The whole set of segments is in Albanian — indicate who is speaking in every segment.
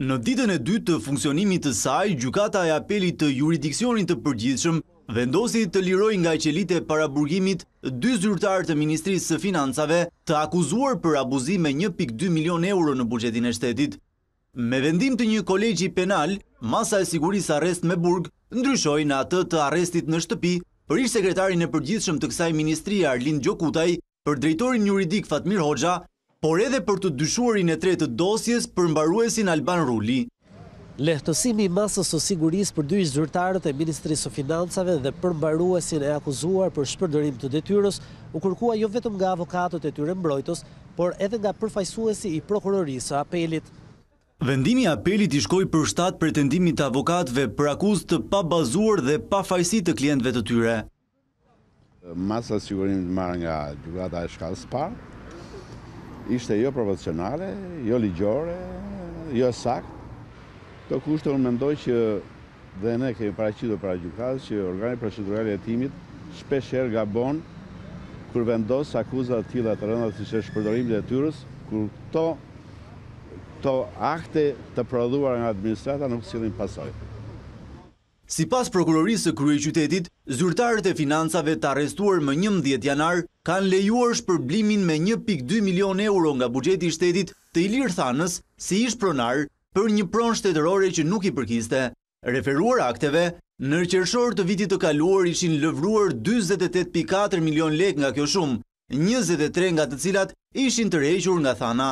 Speaker 1: Në ditën e dytë të funksionimit të saj, gjukata e apelit të juridikcionin të përgjithshëm vendosi të liroj nga qelite e burgimit dy zyrtarë të Ministrisë së Financave të akuzuar për abuzim me 1.2 milion euro në bugjetin e shtetit. Me vendim të një kolegji penal, masa e sigurisë arrest me burg, ndryshoj në atë të arrestit në shtëpi për ishë sekretarin e përgjithshëm të kësaj Ministri Arlin Gjokutaj për drejtorin juridik Fatmir Hoxha por edhe për të dyshuarin e tretë dosjes për mbaruesin Alban Rulli.
Speaker 2: Lehtësimi i masës së siguris për dy i zyrtarët e Ministrisë o Financave dhe për mbaruesin e akuzuar për shpërdërim të detyros, u kërkua jo vetëm nga avokatët e tyre mbrojtos, por edhe nga përfajsuesi i prokurorisë o apelit.
Speaker 1: Vendimi apelit i shkoj për shtatë pretendimit të avokatve për akuzë të pa bazuar dhe pa fajsi të klientve të tyre.
Speaker 3: Masa të marë nga gjurata e shkallës parë, ishte jo profesionale, jo ligjore, jo sakt. Të kushtë unë mendoj që dhe ne kemi paracitë për agjukatë që organi procedurale e timit shpesher gabon kër vendosë akuzat tila të rëndat si që shpërdorim dhe tyrës, kër to akte të prodhuar nga administrata nuk s'ilin pasojë. Si
Speaker 1: pas prokurorisë së krye qytetit, zyrtarët e financave të arrestuar më njëm 10 janar kanë lejuar shpërblimin me 1.2 milion euro nga bugjeti shtetit të ilirë thanës si ish pronar për një pron shtetërore që nuk i përkiste. Referuar akteve, nërqershor të vitit të kaluar ishin lëvruar 28.4 milion lek nga kjo shumë, 23 nga të cilat ishin të rejqur nga thana.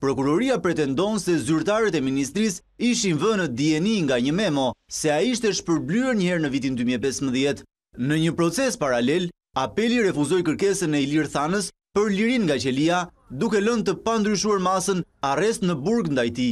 Speaker 1: Prokuroria pretendon se zyrtarët e ministris ishin vë në DNI nga një memo, se a ishte shpërblyrë njëherë në vitin 2015. Në një proces paralel, apeli refuzoj kërkesën e i lirë thanës për lirin nga qelia, duke lën të pandryshuar masën arrest në burg ndajti.